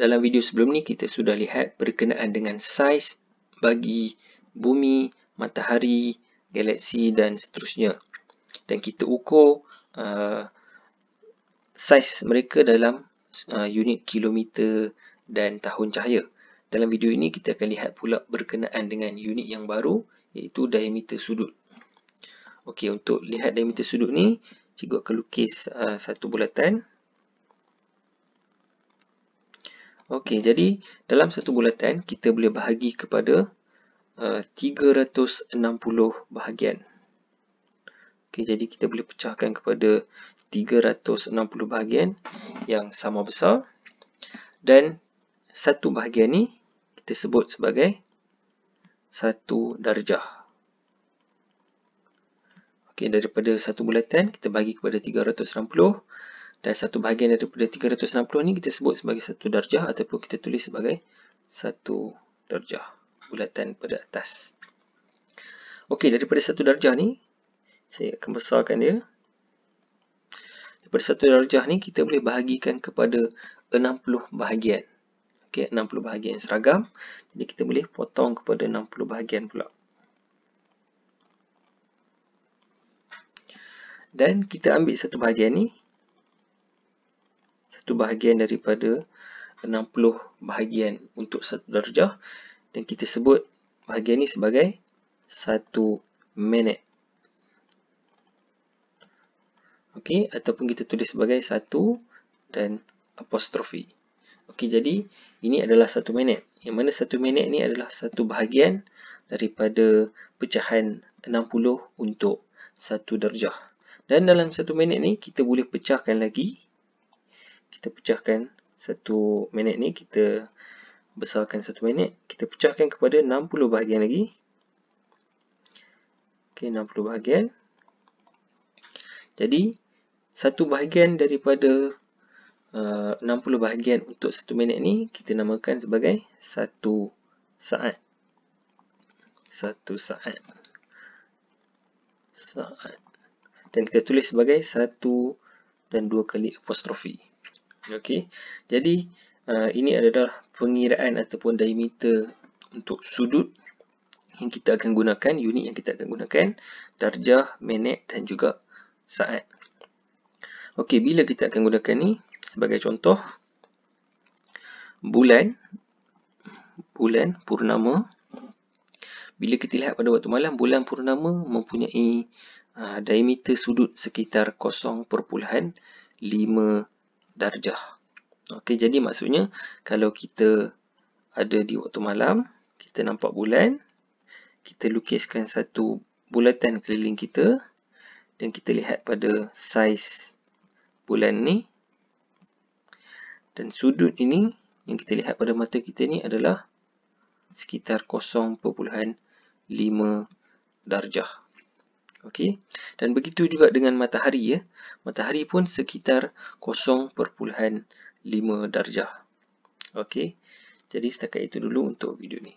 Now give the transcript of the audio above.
dalam video sebelum ni kita sudah lihat berkenaan dengan saiz bagi bumi, matahari, galaksi dan seterusnya. Dan kita ukur uh, saiz mereka dalam uh, unit kilometer dan tahun cahaya. Dalam video ini kita akan lihat pula berkenaan dengan unit yang baru iaitu diameter sudut. Okey, untuk lihat diameter sudut ni, cikgu akan lukis uh, satu bulatan. Okey, jadi dalam satu bulatan kita boleh bahagi kepada uh, 360 bahagian. Okey, jadi kita boleh pecahkan kepada 360 bahagian yang sama besar dan satu bahagian ni kita sebut sebagai satu darjah. Okey, daripada satu bulatan kita bagi kepada 360 dan satu bahagian daripada 360 ni kita sebut sebagai satu darjah ataupun kita tulis sebagai satu darjah bulatan pada atas ok, daripada satu darjah ni saya akan besarkan dia daripada satu darjah ni kita boleh bahagikan kepada 60 bahagian ok, 60 bahagian seragam jadi kita boleh potong kepada 60 bahagian pula dan kita ambil satu bahagian ni satu bahagian daripada 60 bahagian untuk satu darjah dan kita sebut bahagian ini sebagai satu minit Okay, ataupun kita tulis sebagai satu dan apostrofi Okay, jadi ini adalah satu minit yang mana satu minit ini adalah satu bahagian daripada pecahan 60 untuk satu darjah dan dalam satu minit ni kita boleh pecahkan lagi kita pecahkan satu minit ni kita besarkan satu minit kita pecahkan kepada 60 bahagian lagi okey 60 bahagian jadi satu bahagian daripada uh, 60 bahagian untuk satu minit ni kita namakan sebagai satu saat satu saat saat dan kita tulis sebagai satu dan dua kali apostrofi Okey. Jadi uh, ini adalah pengiraan ataupun diameter untuk sudut yang kita akan gunakan, unit yang kita akan gunakan, darjah, minit dan juga saat. Okey, bila kita akan gunakan ni? Sebagai contoh bulan bulan purnama bila kita lihat pada waktu malam bulan purnama mempunyai uh, diameter sudut sekitar 0.5 darjah. Okey, jadi maksudnya kalau kita ada di waktu malam, kita nampak bulan, kita lukiskan satu bulatan keliling kita dan kita lihat pada saiz bulan ni dan sudut ini yang kita lihat pada mata kita ni adalah sekitar 0.5 darjah. Okey. Dan begitu juga dengan matahari ya. Matahari pun sekitar 0.5 darjah. Okey. Jadi setakat itu dulu untuk video ni.